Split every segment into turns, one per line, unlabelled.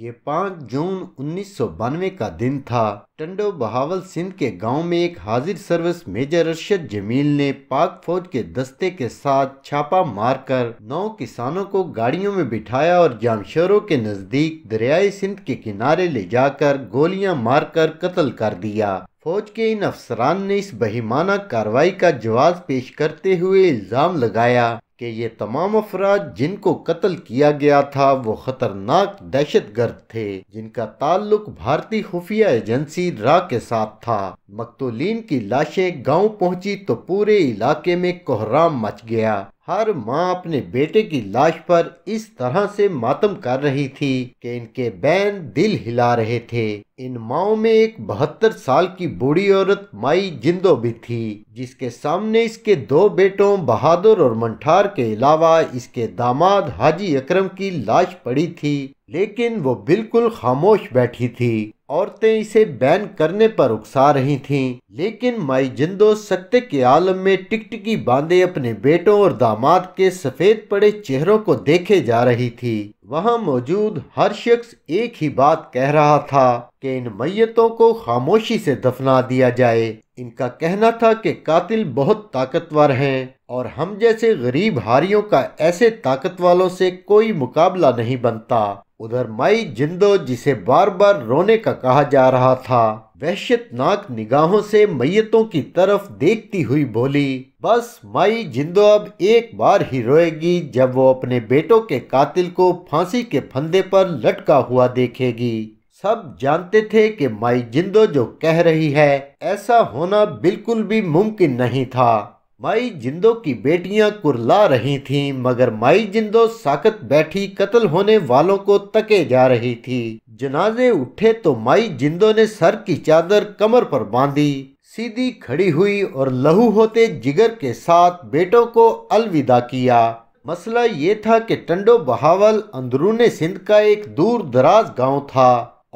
ये पाँच जून उन्नीस का दिन था टंडो बहावल सिंध के गांव में एक हाजिर सर्विस मेजर अरशद जमील ने पाक फौज के दस्ते के साथ छापा मारकर नौ किसानों को गाड़ियों में बिठाया और जामशोरों के नज़दीक दरियाए सिंध के किनारे ले जाकर गोलियां मारकर कत्ल कर दिया फौज के इन अफसरान ने इस बहिमाना कार्रवाई का जवाब पेश करते हुए इल्ज़ाम लगाया कि ये तमाम अफराद जिनको कत्ल किया गया था वो ख़तरनाक दहशत गर्द थे जिनका ताल्लुक भारतीय खुफिया एजेंसी रा के साथ था मकतोलिन की लाशें गांव पहुंची तो पूरे इलाके में कोहराम मच गया हर माँ अपने बेटे की लाश पर इस तरह से मातम कर रही थी कि इनके बैन दिल हिला रहे थे इन माओ में एक बहत्तर साल की बूढ़ी औरत माई जिंदो भी थी जिसके सामने इसके दो बेटों बहादुर और मंठार के अलावा इसके दामाद हाजी अकरम की लाश पड़ी थी लेकिन वो बिल्कुल खामोश बैठी थी औरतें इसे बैन करने पर उकसा रही थीं, लेकिन माई जिंदो सत्य के आलम में टिकटिकी बांधे अपने बेटों और दामाद के सफेद पड़े चेहरों को देखे जा रही थी वहां मौजूद हर शख्स एक ही बात कह रहा था कि इन मैयतों को खामोशी से दफना दिया जाए इनका कहना था कि कातिल बहुत ताकतवर हैं और हम जैसे गरीब हारियों का ऐसे ताकत वालों से कोई मुकाबला नहीं बनता उधर माई जिंदो जिसे बार बार रोने का कहा जा रहा था वहशतनाक निगाहों से मैयतों की तरफ देखती हुई बोली बस माई जिंदो अब एक बार ही रोएगी जब वो अपने बेटों के कातिल को फांसी के फंदे पर लटका हुआ देखेगी सब जानते थे कि माई जिंदो जो कह रही है ऐसा होना बिल्कुल भी मुमकिन नहीं था माई जिंदो की बेटियां कुरला रही थीं मगर माई जिंदो साकत बैठी कत्ल होने वालों को तके जा रही थी जनाजे उठे तो माई जिंदो ने सर की चादर कमर पर बांधी सीधी खड़ी हुई और लहू होते जिगर के साथ बेटों को अलविदा किया मसला ये था कि टंडो बहावल अंदरून सिंध का एक दूर दराज गांव था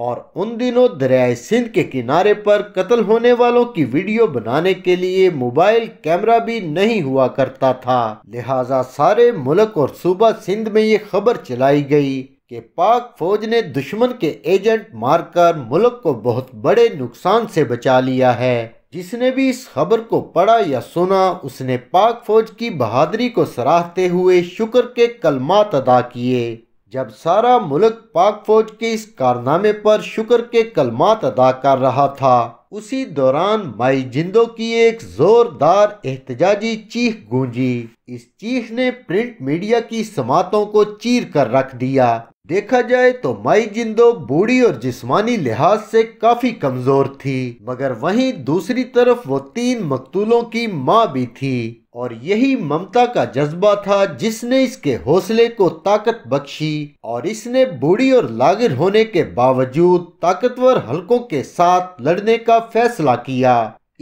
और उन दिनों दरियाए सिंध के किनारे पर कत्ल होने वालों की वीडियो बनाने के लिए मोबाइल कैमरा भी नहीं हुआ करता था लिहाजा सारे मुल्क और सूबा सिंध में ये खबर चलाई गई कि पाक फौज ने दुश्मन के एजेंट मारकर मुल्क को बहुत बड़े नुकसान से बचा लिया है जिसने भी इस खबर को पढ़ा या सुना उसने पाक फौज की बहादरी को सराहते हुए शुक्र के कलमात अदा किए जब सारा मुल्क पाक फौज के इस कारनामे पर शुक्र के कलमात अदा कर रहा था उसी दौरान माई जिंदो की एक जोरदार एहतजाजी चीख गूंजी इस चीख ने प्रिंट मीडिया की समातों को चीर कर रख दिया देखा जाए तो माई जिंदो बूढ़ी और जिस्मानी लिहाज से काफी कमजोर थी मगर वहीं दूसरी तरफ वो तीन मकतूलों की माँ भी थी और यही ममता का जज्बा था जिसने इसके हौसले को ताकत बख्शी और इसने बूढ़ी और लागिर होने के बावजूद ताकतवर हलकों के साथ लड़ने का फैसला किया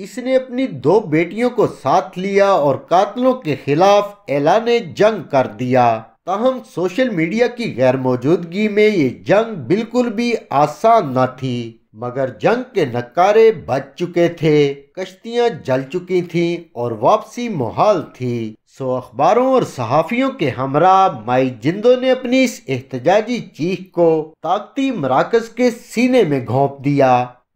इसने अपनी दो बेटियों को साथ लिया और कातलों के खिलाफ ऐलान जंग कर दिया तहम सोशल मीडिया की गैर मौजूदगी में ये जंग बिल्कुल भी आसान न थी मगर जंग के नकारे बच चुके थे कश्तियां जल चुकी थीं और वापसी मुहाल थी सो अखबारों और सहाफ़ियों के हमरा माई जिंदो ने अपनी इस एहतजाजी चीख को ताकती मराकज के सीने में घोंप दिया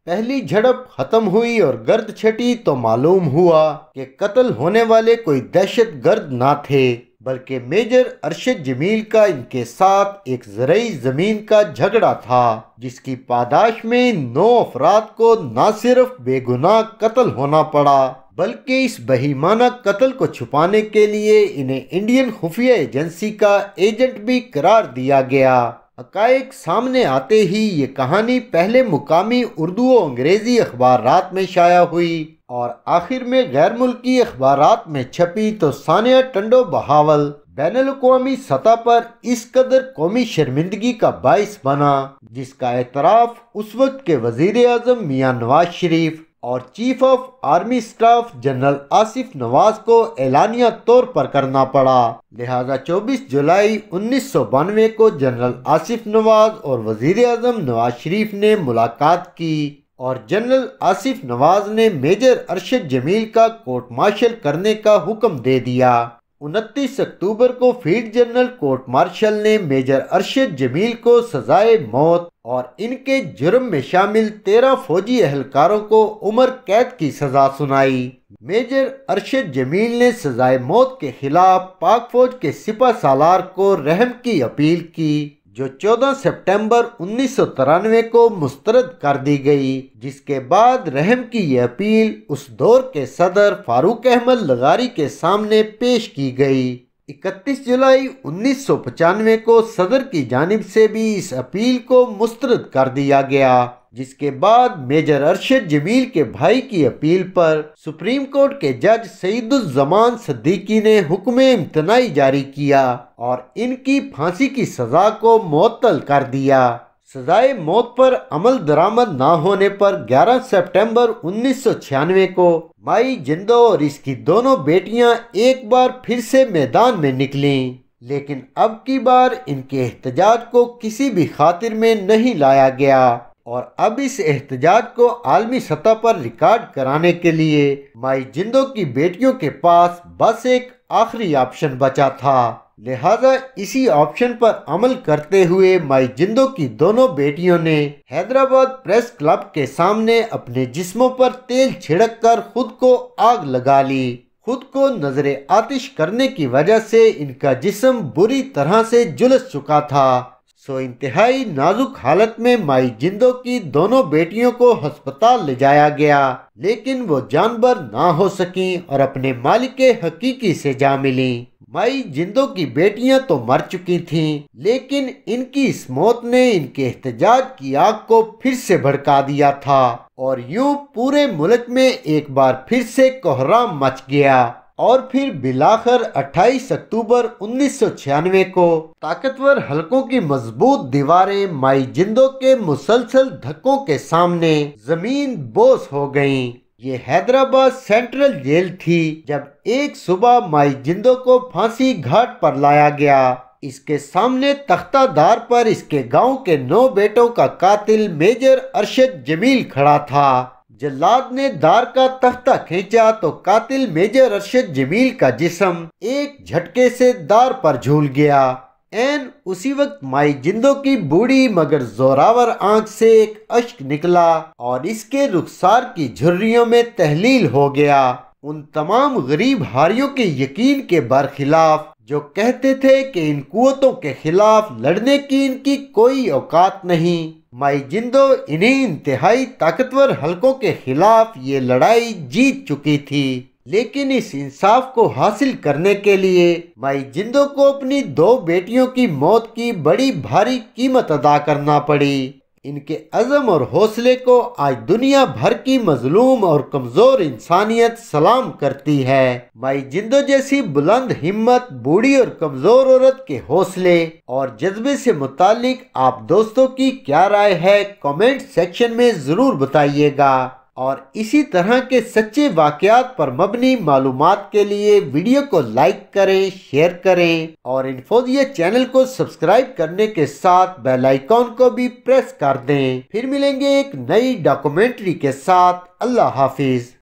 पहली झड़प खत्म हुई और गर्द छटी तो मालूम हुआ कि कत्ल होने वाले कोई दहशत गर्द ना थे बल्कि मेजर अरशद जमील का इनके साथ एक जरिए ज़मीन का झगड़ा था जिसकी पादाश में नौ अफराद को न सिर्फ बेगुनाह कत्ल होना पड़ा बल्कि इस बहीमाना कत्ल को छुपाने के लिए इन्हें इंडियन खुफिया एजेंसी का एजेंट भी करार दिया गया हकैक सामने आते ही ये कहानी पहले मुकामी उर्दू और अंग्रेज़ी अखबार में शाया हुई और आखिर में गैर मुल्की अखबार में छपी तो सानिया टंडो बहावल बैन अवी सतह पर इस कदर कौमी शर्मिंदगी का बायस बना जिसका एतराफ़ उस वक्त के वजीर अजम मियाँ नवाज शरीफ और chief of army staff general Asif Nawaz को एलानिया तौर पर करना पड़ा लिहाजा 24 जुलाई उन्नीस सौ बानवे को जनरल आसिफ नवाज और वजीर अजम नवाज शरीफ ने मुलाकात की और जनरल आसिफ नवाज ने मेजर अरशद जमील का कोर्ट मार्शल करने का हुक्म दे दिया उनतीस अक्टूबर को फील्ड जनरल कोर्ट मार्शल ने मेजर अरशद जमील को सजाए मौत और इनके जुर्म में शामिल तेरह फौजी अहलकारों को उम्र कैद की सजा सुनाई मेजर अरशद जमील ने सजाए मौत के खिलाफ पाक फौज के सिपा सालार को रहम की अपील की जो 14 सितंबर उन्नीस को मुस्तरद कर दी गई जिसके बाद रहम की यह अपील उस दौर के सदर फारूक अहमद लगारी के सामने पेश की गई 31 जुलाई उन्नीस को सदर की जानब से भी इस अपील को मुस्तरद कर दिया गया जिसके बाद मेजर अरशद जमील के भाई की अपील पर सुप्रीम कोर्ट के जज सईदुज्जमान सद्दीकी ने हुक्म इम्तनाई जारी किया और इनकी फांसी की सजा को मअतल कर दिया सजाए मौत पर अमल दरामद न होने पर 11 सितंबर 1996 को माई जिंदो और इसकी दोनों बेटियां एक बार फिर से मैदान में निकलीं लेकिन अब की बार इनके एहतजाज को किसी भी खातिर में नहीं लाया गया और अब इस एहतजाज को आलमी सतह पर रिकॉर्ड कराने के लिए माई जिंदो की बेटियों के पास बस एक आखिरी ऑप्शन बचा था लिहाजा इसी ऑप्शन पर अमल करते हुए माई जिंदो की दोनों बेटियों ने हैदराबाद प्रेस क्लब के सामने अपने जिस्मों पर तेल छिड़क कर खुद को आग लगा ली खुद को नजर आतिश करने की वजह से इनका जिस्म बुरी तरह से जुलस चुका था सो इंतहाई नाजुक हालत में माई जिंदो की दोनों बेटियों को हस्पताल ले जाया गया लेकिन वो जानवर ना हो सकी और अपने मालिक के हकीकी से जा मिली माई जिंदो की बेटियां तो मर चुकी थीं, लेकिन इनकी इस मौत ने इनके एहतजाज की आग को फिर से भड़का दिया था और यूं पूरे मुल्क में एक बार फिर से कोहराम मच गया और फिर बिलाकर 28 अक्टूबर 1996 को ताकतवर हलकों की मजबूत दीवारें माई जिंदो के मुसलसल धक्कों के सामने जमीन बोस हो गईं। ये हैदराबाद सेंट्रल जेल थी जब एक सुबह माई जिंदो को फांसी घाट पर लाया गया इसके सामने तख्तादार पर इसके गांव के नौ बेटों का कातिल मेजर अरशद जमील खड़ा था जल्लाद ने दार का तख्ता खींचा तो कातिल मेजर अरशद जमील का जिसम एक झटके से दार पर झूल गया एन उसी वक्त माई जिंदो की बूढ़ी मगर जोरावर आंख से एक अश्क निकला और इसके रुखसार की झुर्रियों में तहलील हो गया उन तमाम गरीब हारियों के यकीन के बरखिलाफ जो कहते थे कि इन कुतों के खिलाफ लड़ने की इनकी कोई औकात नहीं माई जिंदो इन्हीं इंतहाई ताकतवर हलकों के खिलाफ ये लड़ाई जीत चुकी थी लेकिन इस इंसाफ को हासिल करने के लिए माई जिंदो को अपनी दो बेटियों की मौत की बड़ी भारी कीमत अदा करना पड़ी इनके अज़म और हौसले को आज दुनिया भर की मजलूम और कमज़ोर इंसानियत सलाम करती है माई जिंदो जैसी बुलंद हिम्मत बूढ़ी और कमज़ोर औरत के हौसले और जज्बे से मुतालिक आप दोस्तों की क्या राय है कमेंट सेक्शन में ज़रूर बताइएगा और इसी तरह के सच्चे वाक़ात पर मबनी मालूम के लिए वीडियो को लाइक करें शेयर करें और इन्फोदिया चैनल को सब्सक्राइब करने के साथ बेल आइकॉन को भी प्रेस कर दें फिर मिलेंगे एक नई डॉक्यूमेंट्री के साथ अल्लाह हाफिज़